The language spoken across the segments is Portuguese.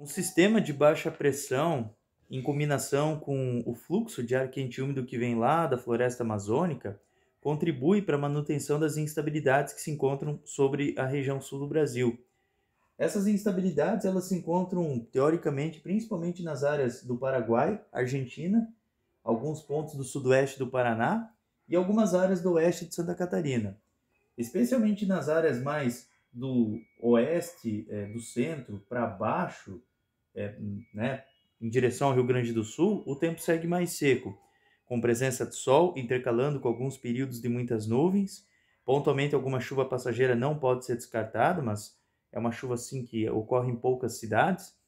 Um sistema de baixa pressão, em combinação com o fluxo de ar quente e úmido que vem lá da floresta amazônica, contribui para a manutenção das instabilidades que se encontram sobre a região sul do Brasil. Essas instabilidades elas se encontram teoricamente principalmente nas áreas do Paraguai, Argentina, alguns pontos do sudoeste do Paraná e algumas áreas do oeste de Santa Catarina. Especialmente nas áreas mais do oeste é, do centro para baixo, é, né, em direção ao Rio Grande do Sul, o tempo segue mais seco, com presença de sol intercalando com alguns períodos de muitas nuvens. Pontualmente, alguma chuva passageira não pode ser descartada, mas é uma chuva assim que ocorre em poucas cidades.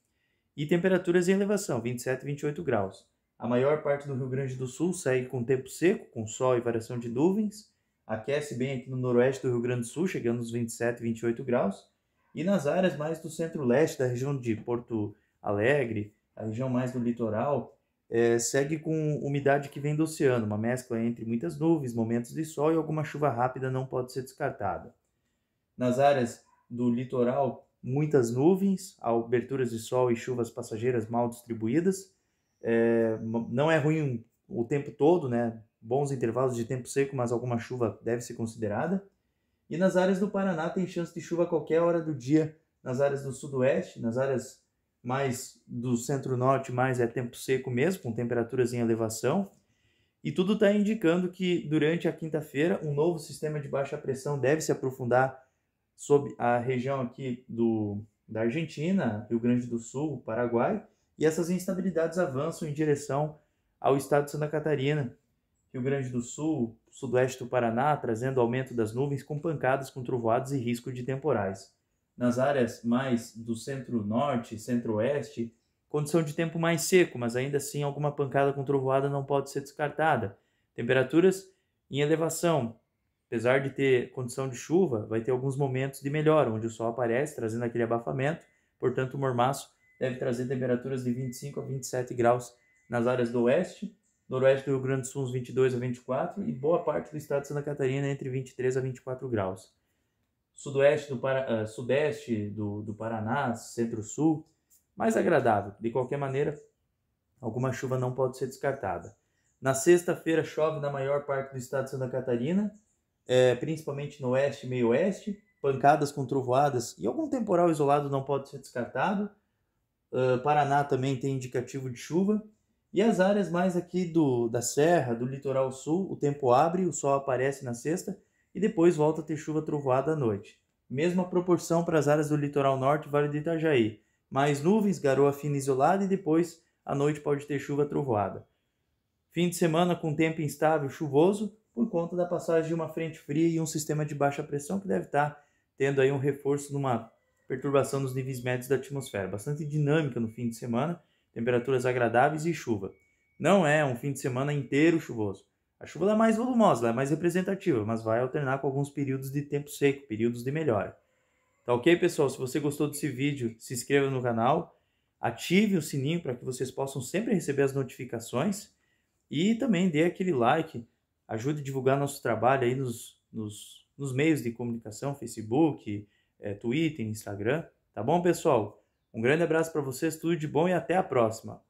E temperaturas em elevação, 27 e 28 graus. A maior parte do Rio Grande do Sul segue com tempo seco, com sol e variação de nuvens aquece bem aqui no noroeste do Rio Grande do Sul, chegando aos 27, 28 graus, e nas áreas mais do centro-leste, da região de Porto Alegre, a região mais do litoral, é, segue com umidade que vem do oceano, uma mescla entre muitas nuvens, momentos de sol e alguma chuva rápida não pode ser descartada. Nas áreas do litoral, muitas nuvens, aberturas de sol e chuvas passageiras mal distribuídas. É, não é ruim o tempo todo, né? bons intervalos de tempo seco, mas alguma chuva deve ser considerada. E nas áreas do Paraná tem chance de chuva a qualquer hora do dia, nas áreas do sudoeste, nas áreas mais do centro-norte, mais é tempo seco mesmo, com temperaturas em elevação. E tudo está indicando que durante a quinta-feira um novo sistema de baixa pressão deve se aprofundar sobre a região aqui do, da Argentina, Rio Grande do Sul, Paraguai, e essas instabilidades avançam em direção ao estado de Santa Catarina, Rio Grande do Sul, sudoeste do Paraná, trazendo aumento das nuvens com pancadas com trovoadas e risco de temporais. Nas áreas mais do centro-norte e centro-oeste, condição de tempo mais seco, mas ainda assim alguma pancada com trovoada não pode ser descartada. Temperaturas em elevação. Apesar de ter condição de chuva, vai ter alguns momentos de melhora, onde o sol aparece, trazendo aquele abafamento. Portanto, o mormaço deve trazer temperaturas de 25 a 27 graus nas áreas do oeste noroeste do Rio Grande do Sul uns 22 a 24 e boa parte do estado de Santa Catarina entre 23 a 24 graus. Sudoeste do Para... Uh, sudeste do, do Paraná, centro-sul, mais agradável. De qualquer maneira, alguma chuva não pode ser descartada. Na sexta-feira chove na maior parte do estado de Santa Catarina, é, principalmente no oeste e meio-oeste. Pancadas com trovoadas e algum temporal isolado não pode ser descartado. Uh, Paraná também tem indicativo de chuva. E as áreas mais aqui do, da serra, do litoral sul, o tempo abre, o sol aparece na sexta e depois volta a ter chuva trovoada à noite. Mesma proporção para as áreas do litoral norte e Vale do Itajaí. Mais nuvens, garoa fina isolada e depois à noite pode ter chuva trovoada. Fim de semana com tempo instável, chuvoso, por conta da passagem de uma frente fria e um sistema de baixa pressão que deve estar tá tendo aí um reforço numa perturbação nos níveis médios da atmosfera. Bastante dinâmica no fim de semana temperaturas agradáveis e chuva. Não é um fim de semana inteiro chuvoso. A chuva é mais volumosa, é mais representativa, mas vai alternar com alguns períodos de tempo seco, períodos de melhora. Tá ok, pessoal? Se você gostou desse vídeo, se inscreva no canal, ative o sininho para que vocês possam sempre receber as notificações e também dê aquele like, ajude a divulgar nosso trabalho aí nos, nos, nos meios de comunicação, Facebook, é, Twitter, Instagram. Tá bom, pessoal? Um grande abraço para vocês, tudo de bom e até a próxima.